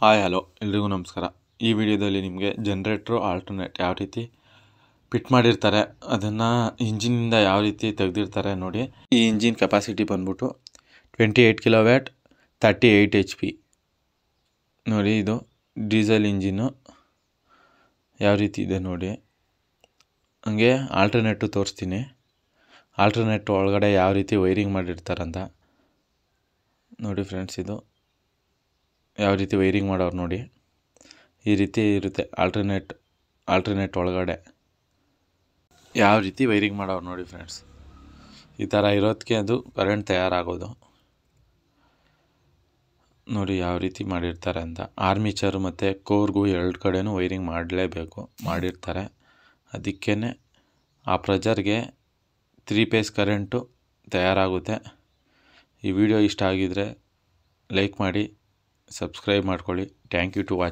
hi hello ಎಲ್ರಿಗೂ ನಮಸ್ಕಾರ ಈ ವಿಡಿಯೋದಲ್ಲಿ ನಿಮಗೆ ಜನ್ರೇಟ್ರು ಆಲ್ಟರ್ನೇಟ್ ಯಾವ ರೀತಿ ಫಿಟ್ ಮಾಡಿರ್ತಾರೆ ಅದನ್ನು ಇಂಜಿನಿಂದ ಯಾವ ರೀತಿ ತೆಗೆದಿರ್ತಾರೆ ನೋಡಿ ಈ ಇಂಜಿನ್ ಕೆಪಾಸಿಟಿ ಬಂದ್ಬಿಟ್ಟು twenty eight kilowatt thirty eight H P ನೋಡಿ ಇದು ಡೀಸೆಲ್ ಇಂಜಿನ್ನು ಯಾವ ರೀತಿ ಇದೆ ನೋಡಿ ಹಂಗೆ ಆಲ್ಟರ್ನೇಟು ತೋರಿಸ್ತೀನಿ ಆಲ್ಟರ್ನೇಟ್ ಒಳಗಡೆ ಯಾವ ರೀತಿ ವೈರಿಂಗ್ ಮಾಡಿರ್ತಾರಂತ ನೋಡಿ ಫ್ರೆಂಡ್ಸ್ ಇದು ಯಾವ ರೀತಿ ವೈರಿಂಗ್ ಮಾಡೋರು ನೋಡಿ ಈ ರೀತಿ ಇರುತ್ತೆ ಆಲ್ಟರ್ನೇಟ್ ಆಲ್ಟರ್ನೇಟ್ ಒಳಗಡೆ ಯಾವ ರೀತಿ ವೈರಿಂಗ್ ಮಾಡೋರು ನೋಡಿ ಫ್ರೆಂಡ್ಸ್ ಈ ಥರ ಇರೋದಕ್ಕೆ ಅದು ಕರೆಂಟ್ ತಯಾರಾಗೋದು ನೋಡಿ ಯಾವ ರೀತಿ ಮಾಡಿರ್ತಾರೆ ಅಂತ ಆರ್ಮಿಚರು ಮತ್ತು ಕೋರ್ಗೂ ಎರಡು ಕಡೆಯೂ ವೈರಿಂಗ್ ಮಾಡಲೇಬೇಕು ಮಾಡಿರ್ತಾರೆ ಅದಕ್ಕೇ ಆ ಪ್ರಜರ್ಗೆ ತ್ರೀ ಪೇಸ್ ಕರೆಂಟು ತಯಾರಾಗುತ್ತೆ ಈ ವಿಡಿಯೋ ಇಷ್ಟ ಆಗಿದ್ದರೆ ಲೈಕ್ ಮಾಡಿ ಸಬ್ಸ್ಕ್ರೈಬ್ ಮಾಡ್ಕೊಳ್ಳಿ ಥ್ಯಾಂಕ್ ಯು ಟು ವಾಚ್